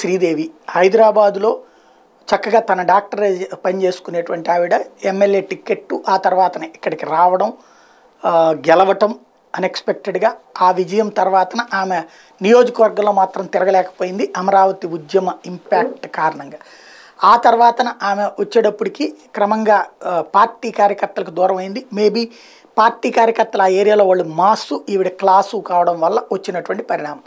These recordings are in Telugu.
శ్రీదేవి హైదరాబాదులో చక్కగా తన డాక్టర్ పని చేసుకునేటువంటి ఆవిడ ఎమ్మెల్యే టిక్కెట్టు ఆ తర్వాతనే ఇక్కడికి రావడం గెలవటం అన్ఎక్స్పెక్టెడ్గా ఆ విజయం తర్వాతన ఆమె నియోజకవర్గంలో మాత్రం తిరగలేకపోయింది అమరావతి ఉద్యమ ఇంపాక్ట్ కారణంగా ఆ తర్వాతన ఆమె వచ్చేటప్పటికి క్రమంగా పార్టీ కార్యకర్తలకు దూరం అయింది మేబీ పార్టీ కార్యకర్తలు ఆ ఏరియాలో వాళ్ళు మాస్సు ఈవిడ క్లాసు కావడం వల్ల వచ్చినటువంటి పరిణామం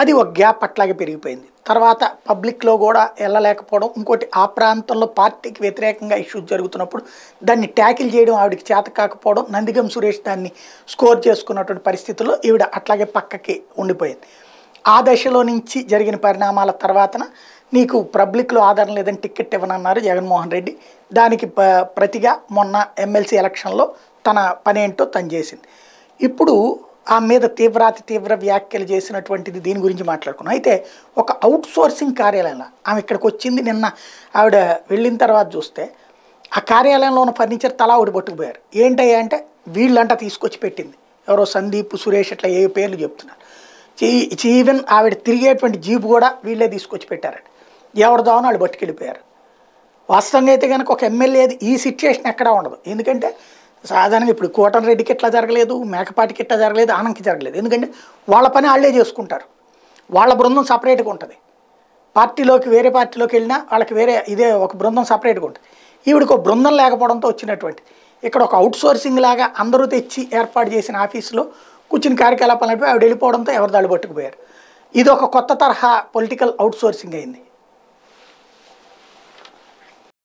అది ఒక గ్యాప్ అట్లాగే పెరిగిపోయింది తర్వాత పబ్లిక్లో కూడా వెళ్ళలేకపోవడం ఇంకోటి ఆ ప్రాంతంలో పార్టీకి వ్యతిరేకంగా ఇష్యూస్ జరుగుతున్నప్పుడు దాన్ని ట్యాకిల్ చేయడం ఆవిడకి చేత కాకపోవడం నందిగం సురేష్ దాన్ని స్కోర్ చేసుకున్నటువంటి పరిస్థితుల్లో ఈవిడ అట్లాగే పక్కకి ఉండిపోయింది ఆ దశలో నుంచి జరిగిన పరిణామాల తర్వాతన నీకు పబ్లిక్లో ఆధారం లేదని టికెట్ ఇవ్వనన్నారు జగన్మోహన్ రెడ్డి దానికి ప్రతిగా మొన్న ఎమ్మెల్సీ ఎలక్షన్లో తన ఏంటో తను చేసింది ఇప్పుడు ఆ మీద తీవ్రాతి తీవ్ర వ్యాఖ్యలు చేసినటువంటిది దీని గురించి మాట్లాడుకున్నాం అయితే ఒక అవుట్ సోర్సింగ్ కార్యాలయంలో ఆమె ఇక్కడికి వచ్చింది నిన్న ఆవిడ వెళ్ళిన తర్వాత చూస్తే ఆ కార్యాలయంలో ఉన్న ఫర్నిచర్ తలా ఒకటి పట్టుకుపోయారు ఏంటయ్యా అంటే వీళ్ళంట తీసుకొచ్చి పెట్టింది ఎవరో సందీప్ సురేష్ ఇట్లా ఏ పేర్లు చెప్తున్నారు ఈవెన్ ఆవిడ తిరిగేటువంటి జీప్ కూడా వీళ్ళే తీసుకొచ్చి పెట్టారట ఎవరిదో అని వాళ్ళు పట్టుకెళ్ళిపోయారు వాస్తవంగా అయితే కనుక ఒక ఎమ్మెల్యేది ఈ సిచ్యుయేషన్ ఎక్కడా ఉండదు ఎందుకంటే సాధారణంగా ఇప్పుడు కోటన్ రెడ్డికి ఎట్లా జరగలేదు మేకపాటికి ఎట్లా జరగలేదు ఆనంకి జరగలేదు ఎందుకంటే వాళ్ళ పని వాళ్ళే చేసుకుంటారు వాళ్ళ బృందం సపరేట్గా ఉంటుంది పార్టీలోకి వేరే పార్టీలోకి వెళ్ళినా వాళ్ళకి వేరే ఇదే ఒక బృందం సపరేట్గా ఉంటుంది ఈవిడికి ఒక బృందం లేకపోవడంతో వచ్చినటువంటి ఇక్కడ ఒక అవుట్ సోర్సింగ్ లాగా అందరూ తెచ్చి ఏర్పాటు చేసిన ఆఫీసులో కూర్చుని కార్యకలాపాలు ఆవిడ వెళ్ళిపోవడంతో ఎవరు దాడి పట్టుకుపోయారు ఇది ఒక కొత్త తరహా పొలిటికల్ అవుట్ సోర్సింగ్ అయింది